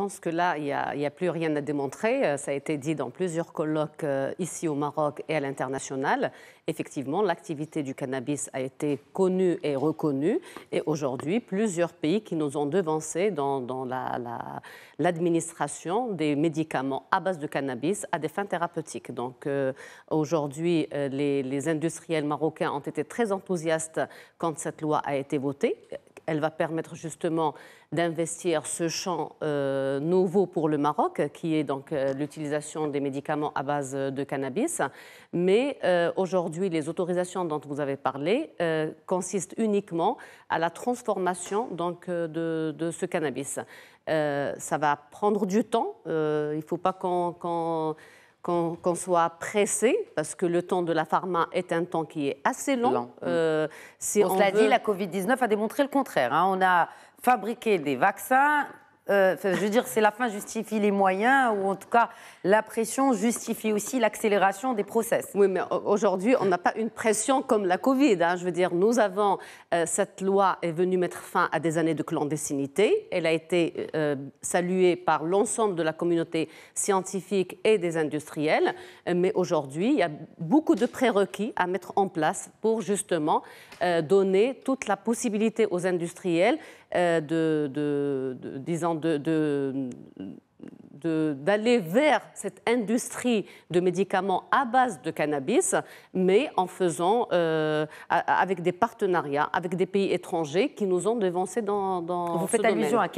Je pense que là, il n'y a, plus rien à démontrer. Euh, ça a été dit dans plusieurs colloques euh, ici au Maroc et à l'international. Effectivement, l'activité du cannabis a été connue et reconnue. Et aujourd'hui, plusieurs pays qui nous ont devancés dans, l'administration des médicaments à base de cannabis à des fins thérapeutiques. Donc euh, aujourd'hui, les industriels marocains ont été très enthousiastes quand cette loi a été votée elle va permettre justement d'investir ce champ euh, nouveau pour le Maroc, qui est donc euh, l'utilisation des médicaments à base de cannabis. Mais euh, aujourd'hui, les autorisations dont vous avez parlé consistent uniquement à la transformation donc, de, ce cannabis. ça va prendre du temps. il ne faut pas qu'on qu'on soit pressé, parce que le temps de la pharma est un temps qui est assez long. Euh, si on, l'a dit, la Covid-19 a démontré le contraire. Hein. On a fabriqué des vaccins euh, je veux dire, c'est la fin justifie les moyens, ou en tout cas, la pression justifie aussi l'accélération des process. Oui, mais aujourd'hui, on n'a pas une pression comme la Covid. Hein. Je veux dire, nous avons, euh, cette loi est venue mettre fin à des années de clandestinité. Elle a été euh, saluée par l'ensemble de la communauté scientifique et des industriels. Mais aujourd'hui, il y a beaucoup de prérequis à mettre en place pour justement donner toute la possibilité aux industriels de, de disons, de, d'aller vers cette industrie de médicaments à base de cannabis, mais en faisant euh, avec des partenariats avec des pays étrangers qui nous ont devancés dans, dans Vous faites allusion domaine. à